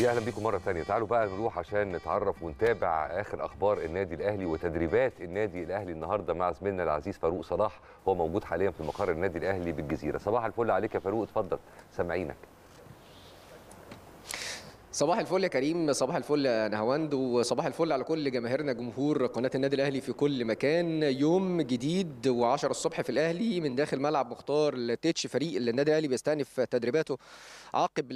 يا اهلا بيكم مره ثانيه تعالوا بقى نروح عشان نتعرف ونتابع اخر اخبار النادي الاهلي وتدريبات النادي الاهلي النهارده مع زميلنا العزيز فاروق صلاح هو موجود حاليا في مقر النادي الاهلي بالجزيره صباح الفل عليك يا فاروق اتفضل سامعينك صباح الفل يا كريم صباح الفل يا نهواند وصباح الفل على كل جماهيرنا جمهور قناه النادي الاهلي في كل مكان يوم جديد و10 الصبح في الاهلي من داخل ملعب مختار لتيتش فريق النادي الاهلي بيستأنف تدريباته عقب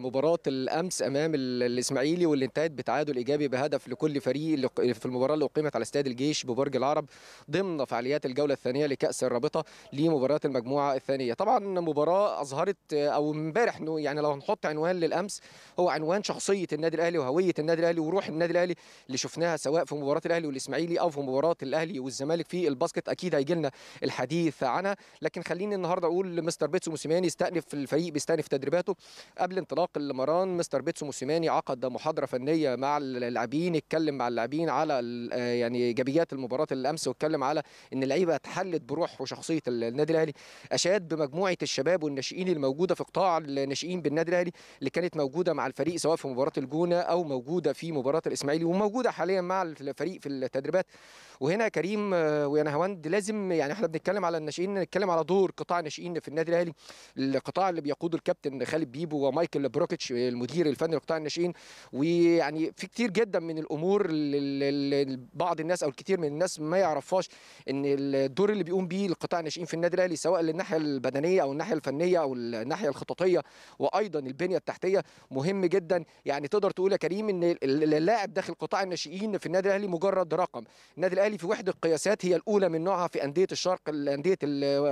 مباراه الامس امام الاسماعيلي واللي انتهت بتعادل ايجابي بهدف لكل فريق في المباراه اللي اقيمت على استاد الجيش ببرج العرب ضمن فعاليات الجوله الثانيه لكاس الرابطه لمباراه المجموعه الثانيه طبعا مباراه اظهرت او امبارح يعني لو هنحط عنوان للامس هو عنوان كمان شخصيه النادي الاهلي وهويه النادي الاهلي وروح النادي الاهلي اللي شفناها سواء في مباراه الاهلي والاسماعيلي او في مباراه الاهلي والزمالك في الباسكت اكيد هيجي لنا الحديث عنها لكن خليني النهارده اقول مستر بيتسو موسيماني استأنف الفريق بيستأنف تدريباته قبل انطلاق المران مستر بيتسو موسيماني عقد محاضره فنيه مع اللاعبين اتكلم مع اللاعبين على يعني ايجابيات المباراه الامس واتكلم على ان اللعيبه اتحلت بروح وشخصيه النادي الاهلي اشاد بمجموعه الشباب والناشئين الموجوده في قطاع الناشئين بالنادي الاهلي اللي كانت موجوده مع الفريق سواء في مباراه الجونه او موجوده في مباراه الاسماعيلي وموجوده حاليا مع الفريق في التدريبات وهنا كريم آه، ويانا نهاوند لازم يعني احنا بنتكلم على الناشئين نتكلم على دور قطاع الناشئين في النادي الاهلي القطاع اللي بيقوده الكابتن خالد بيبو ومايكل بروكيتش المدير الفني لقطاع الناشئين ويعني في كتير جدا من الامور اللي بعض الناس او الكثير من الناس ما يعرفهاش ان الدور اللي بيقوم بيه القطاع الناشئين في النادي الاهلي سواء للناحيه البدنيه او الناحيه الفنيه او الناحيه الخططيه وايضا البنيه التحتيه مهم جدا جدا يعني تقدر تقول يا كريم ان اللاعب داخل قطاع الناشئين في النادي الاهلي مجرد رقم النادي الاهلي في وحده قياسات هي الاولى من نوعها في انديه الشرق انديه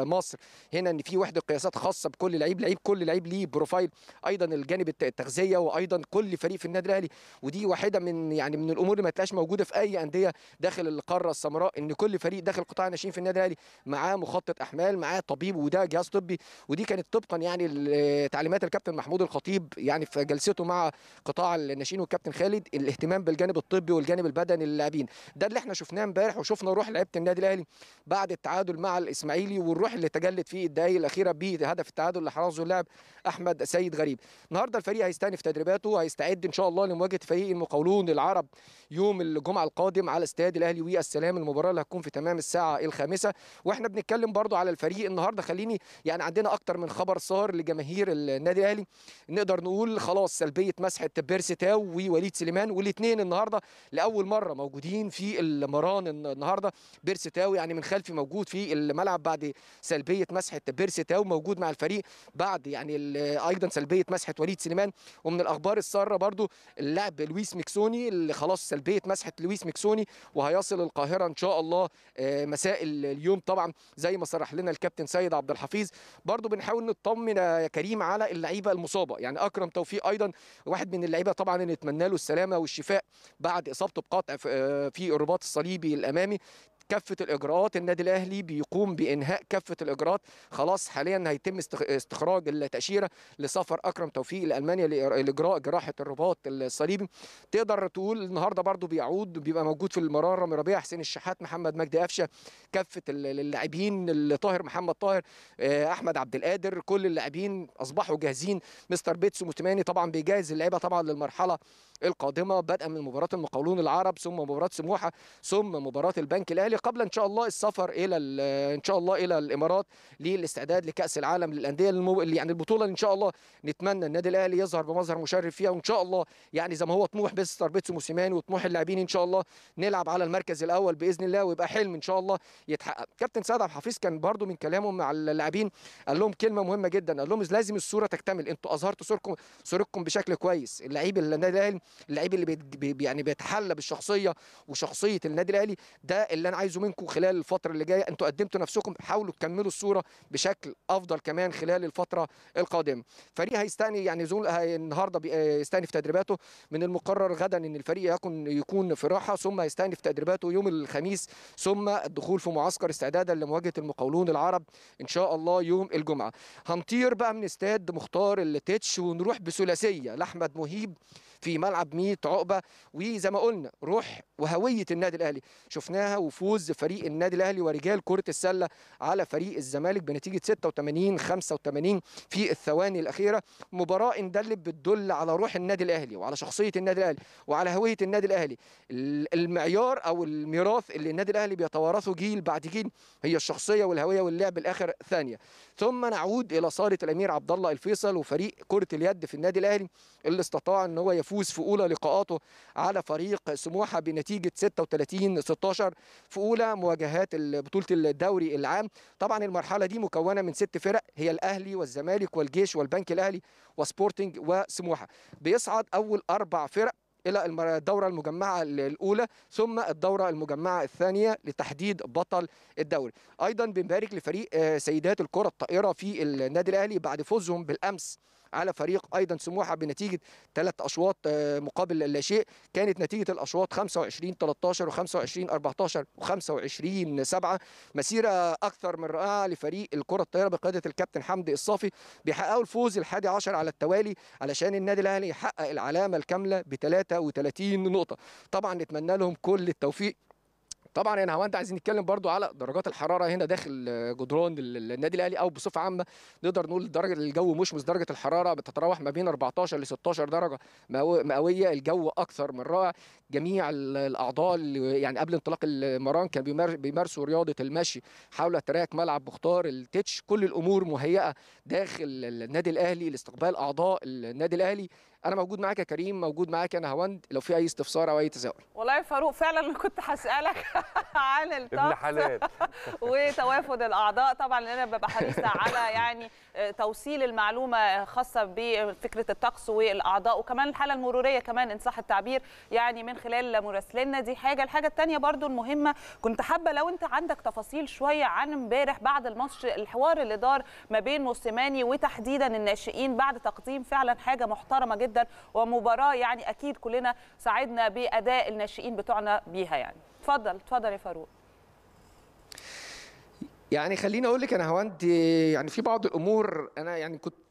مصر هنا ان في وحده قياسات خاصه بكل لعيب لعيب كل لعيب ليه بروفايل ايضا الجانب التغذيه وايضا كل فريق في النادي الاهلي ودي واحده من يعني من الامور اللي ما تلاقيش موجوده في اي انديه داخل القاره السمراء ان كل فريق داخل قطاع الناشئين في النادي الاهلي معاه مخطط احمال معاه طبيب وده جهاز طبي ودي كانت طبقا يعني تعليمات الكابتن محمود الخطيب يعني في جلسته مع قطاع الناشئين والكابتن خالد الاهتمام بالجانب الطبي والجانب البدني للاعبين ده اللي احنا شفناه امبارح وشفنا روح لعيبه النادي الاهلي بعد التعادل مع الاسماعيلي والروح اللي تجلت فيه الدقائق الاخيره بهدف التعادل اللي حرزه اللاعب احمد سيد غريب النهارده الفريق هيستأنف تدريباته هيستعد ان شاء الله لمواجهه فريق المقاولون العرب يوم الجمعه القادم على استاد الاهلي والسلام المباراه اللي هتكون في تمام الساعه الخامسه واحنا بنتكلم برده على الفريق النهارده خليني يعني عندنا اكتر من خبر صار لجماهير النادي الاهلي نقدر نقول خلاص سلبيه مسحه تاو ووليد سليمان والاثنين النهارده لاول مره موجودين في المران النهارده تاو يعني من خلفي موجود في الملعب بعد سلبيه مسحه تاو موجود مع الفريق بعد يعني ايضا سلبيه مسحه وليد سليمان ومن الاخبار الساره برضو اللاعب لويس ميكسوني اللي خلاص سلبيه مسحه لويس ميكسوني وهيصل القاهره ان شاء الله آه، مساء اليوم طبعا زي ما صرح لنا الكابتن سيد عبد الحفيظ برضو بنحاول نطمن يا كريم على اللعيبه المصابه يعني اكرم توفيق ايضا واحد من اللعيبه طبعا نتمنى له السلامه والشفاء بعد اصابته بقطع في آه، الرباط الصليبي الامامي كافه الاجراءات النادي الاهلي بيقوم بانهاء كافه الاجراءات خلاص حاليا هيتم استخراج التاشيره لسفر اكرم توفيق لالمانيا لاجراء جراحه الرباط الصليبي تقدر تقول النهارده برضو بيعود بيبقى موجود في المراره ربيع حسين الشحات محمد مجدي قفشه كافه اللاعبين طاهر محمد طاهر آه، احمد عبد القادر كل اللاعبين اصبحوا جاهزين مستر بيتسو موتيماني طبعا بيجهز اللعيبه طبعا للمرحله القادمة بدءا من مباراة المقاولون العرب ثم مباراة سموحة ثم مباراة البنك الأهلي قبل إن شاء الله السفر إلى إن شاء الله إلى الإمارات للاستعداد لكأس العالم للأندية المو... يعني البطولة إن شاء الله نتمنى النادي الأهلي يظهر بمظهر مشرف فيها وإن شاء الله يعني زي ما هو طموح بيستر بيتسو موسيماني وطموح اللاعبين إن شاء الله نلعب على المركز الأول بإذن الله ويبقى حلم إن شاء الله يتحقق كابتن سعد عبد الحفيظ كان برده من كلامه مع اللاعبين قال لهم كلمة مهمة جدا قال لهم لازم الصورة تكتمل أنتوا أظهرتوا صوركم صوركم بشكل كويس اللعيب النادي الأهلي اللعيب اللي بي يعني بيتحلى بالشخصيه وشخصيه النادي الاهلي ده اللي انا عايزه منكم خلال الفتره اللي جايه انتوا قدمتوا نفسكم حاولوا تكملوا الصوره بشكل افضل كمان خلال الفتره القادمه فريق هيستاني يعني زول النهارده بيستني آه، في تدريباته من المقرر غدا ان الفريق يكون يكون في راحه ثم يستني في تدريباته يوم الخميس ثم الدخول في معسكر استعدادا لمواجهه المقاولون العرب ان شاء الله يوم الجمعه هنطير بقى من استاد مختار التتش ونروح بثلاثيه لاحمد مهيب في ملعب 100 عقبه وزي ما قلنا روح وهويه النادي الاهلي شفناها وفوز فريق النادي الاهلي ورجال كره السله على فريق الزمالك بنتيجه 86 85 في الثواني الاخيره مباراه اندلت بتدل على روح النادي الاهلي وعلى شخصيه النادي الاهلي وعلى هويه النادي الاهلي المعيار او الميراث اللي النادي الاهلي بيتوارثه جيل بعد جيل هي الشخصيه والهويه واللعب الاخر ثانيه ثم نعود الى صاله الامير عبد الله الفيصل وفريق كره اليد في النادي الاهلي اللي استطاع ان هو يفوز في اولى لقاءاته على فريق سموحه بنتيجه 36 16 في اولى مواجهات بطوله الدوري العام طبعا المرحله دي مكونه من ست فرق هي الاهلي والزمالك والجيش والبنك الاهلي وسبورتنج وسموحه بيصعد اول اربع فرق الى الدوره المجمعه الاولى ثم الدوره المجمعه الثانيه لتحديد بطل الدوري ايضا بنبارك لفريق آه، سيدات الكره الطائره في النادي الاهلي بعد فوزهم بالامس على فريق ايضا سموحه بنتيجه ثلاث اشواط آه، مقابل لا شيء كانت نتيجه الاشواط 25 13 و25 14 و25 7 مسيره اكثر من رائعه لفريق الكره الطايره بقياده الكابتن حمدي الصافي بيحققوا الفوز الحادي عشر على التوالي علشان النادي الاهلي يحقق العلامه الكامله ب 33 نقطه طبعا نتمنى لهم كل التوفيق طبعا هو انت عايزين نتكلم برضو على درجات الحراره هنا داخل جدران النادي الاهلي او بصفه عامه نقدر نقول درجه الجو مشمس درجه الحراره بتتراوح ما بين 14 ل 16 درجه مئويه الجو اكثر من رائع جميع الاعضاء يعني قبل انطلاق المران كان بيمارسوا رياضه المشي حول تراك ملعب مختار التتش كل الامور مهيئه داخل النادي الاهلي لاستقبال اعضاء النادي الاهلي انا موجود معاك يا كريم موجود معاك انا هوند لو في اي استفسار او اي تساؤل والله يا فاروق فعلا انا كنت هسالك عن الطقس وتوافد الاعضاء طبعا انا ببقى حريصه على يعني آه، توصيل المعلومه خاصه بفكره الطقس والاعضاء وكمان الحاله المروريه كمان ان صح التعبير يعني من خلال مراسلنا دي حاجه الحاجه الثانيه برضو المهمه كنت حابه لو انت عندك تفاصيل شويه عن امبارح بعد الماتش الحوار اللي دار ما بين موسيماني وتحديدا الناشئين بعد تقديم فعلا حاجه محترمه جدا جدا ومباراه يعني اكيد كلنا سعدنا باداء الناشئين بتوعنا بيها يعني اتفضل اتفضل يا فاروق يعني خليني اقول لك انا هو يعني في بعض الامور انا يعني كنت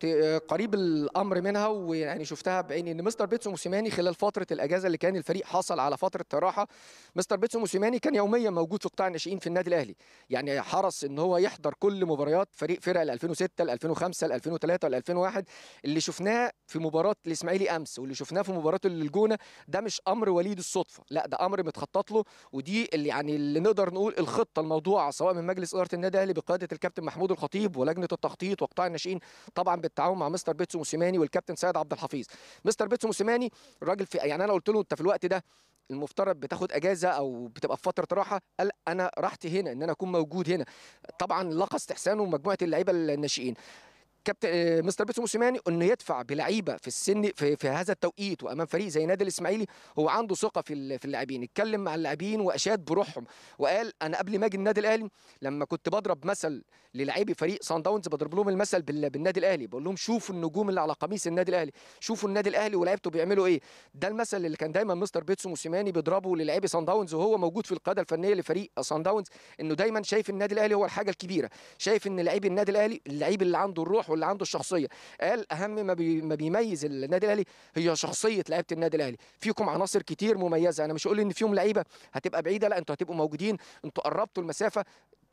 قريب الامر منها ويعني شفتها بعيني ان مستر بيتسو موسيماني خلال فتره الاجازه اللي كان الفريق حصل على فتره راحه مستر بيتسو موسيماني كان يوميا موجود في قطاع الناشئين في النادي الاهلي يعني حرص ان هو يحضر كل مباريات فريق فرق ال 2006 ال 2005 ال 2003 ال 2001 اللي شفناه في مباراه الاسماعيلي امس واللي شفناه في مباراه الجونه ده مش امر وليد الصدفه لا ده امر متخطط له ودي اللي يعني اللي نقدر نقول الخطه الموضوعه سواء من مجلس اداره النادي الاهلي بقياده الكابتن محمود الخطيب ولجنه التخطيط وقطاع الناشئين طبعا التعاون مع مستر بيتسو موسيماني والكابتن سيد عبد الحفيظ مستر بيتسو موسيماني الراجل في يعني انا قلت له انت في الوقت ده المفترض بتاخد اجازه او بتبقى في فتره راحه قال انا راحت هنا ان انا اكون موجود هنا طبعا لقى استحسانه مجموعه اللعيبه الناشئين كابتن آه، مستر بيتسو موسيماني انه يدفع بلعيبه في السن في, في هذا التوقيت وامام فريق زي نادي الاسماعيلي هو عنده ثقه في في اللاعبين اتكلم مع اللاعبين واشاد بروحهم وقال انا قبل ما اجي النادي الاهلي لما كنت بضرب مثل للاعبي فريق سان داونز بضرب لهم المثل بالنادي الاهلي بقول لهم شوفوا النجوم اللي على قميص النادي الاهلي شوفوا النادي الاهلي ولاعيبته بيعملوا ايه ده المثل اللي كان دايما مستر بيتسو موسيماني بيضربه للاعبي سان داونز وهو موجود في القياده الفنيه لفريق سان داونز انه دايما شايف النادي الاهلي هو الحاجه الكبيره شايف ان لعيب النادي الاهلي اللعيب اللي عنده الروح واللي عنده الشخصيه قال اهم ما, بي ما بيميز النادي الاهلي هي شخصيه لعيبه النادي الاهلي فيكم عناصر كتير مميزه انا مش هقول ان فيهم لعيبه هتبقى بعيده لا انتوا هتبقوا موجودين انتوا قربتوا المسافه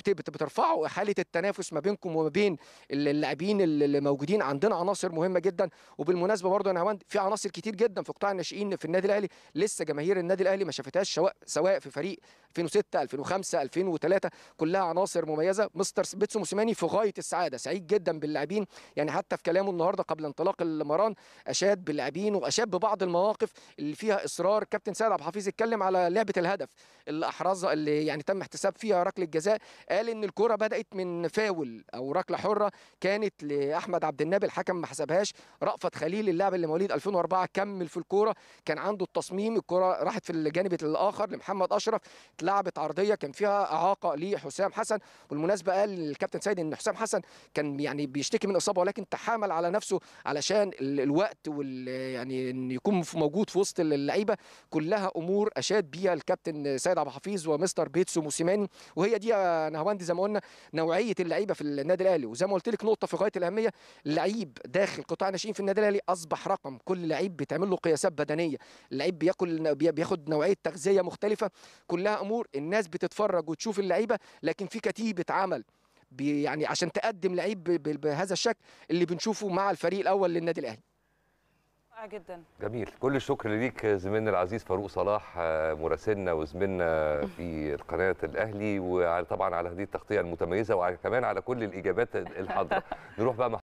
بترفعوا حاله التنافس ما بينكم وما بين اللاعبين اللي موجودين عندنا عناصر مهمه جدا وبالمناسبه برضه يا هوند في عناصر كتير جدا في قطاع الناشئين في النادي الاهلي لسه جماهير النادي الاهلي ما شافتهاش سواء في فريق 2006 2005 2003 كلها عناصر مميزه مستر بيتسو موسيماني في غايه السعاده سعيد جدا باللاعبين يعني حتى في كلامه النهارده قبل انطلاق المران اشاد باللاعبين واشاد ببعض المواقف اللي فيها اصرار كابتن سيد عبد الحفيظ اتكلم على لعبه الهدف اللي احرزها اللي يعني تم احتساب فيها ركله جزاء قال ان الكره بدات من فاول او ركله حره كانت لاحمد عبد النبي الحكم ما حسبهاش رأفت خليل اللاعب اللي مواليد 2004 كمل في الكوره كان عنده التصميم الكره راحت في الجانب الاخر لمحمد اشرف اتلعبت عرضيه كان فيها اعاقه لحسام حسن بالمناسبه قال الكابتن سيد ان حسام حسن كان يعني بيشتكي من اصابه ولكن تحامل على نفسه علشان الوقت وال يعني ان يكون موجود في وسط اللعيبه كلها امور اشاد بيها الكابتن سيد عبد الحفيظ ومستر بيتسو موسيماني وهي دي نهاوندي زي ما قلنا نوعيه اللعيبه في النادي الاهلي وزي ما قلت لك نقطه في غايه الاهميه لعيب داخل قطاع ناشئين في النادي الاهلي اصبح رقم كل لعيب بيتعمل له قياسات بدنيه لعيب بياكل بياخد نوعيه تغذيه مختلفه كلها امور الناس بتتفرج وتشوف اللعيبه لكن في كتيبه عمل يعني عشان تقدم لعيب بهذا الشكل اللي بنشوفه مع الفريق الاول للنادي الاهلي رائع جدا جميل كل الشكر ليك زميلنا العزيز فاروق صلاح آه، مراسلنا وزميلنا في قناه الاهلي وطبعا على هذه التغطيه المتميزه وكمان على كل الاجابات الحاضره نروح بقى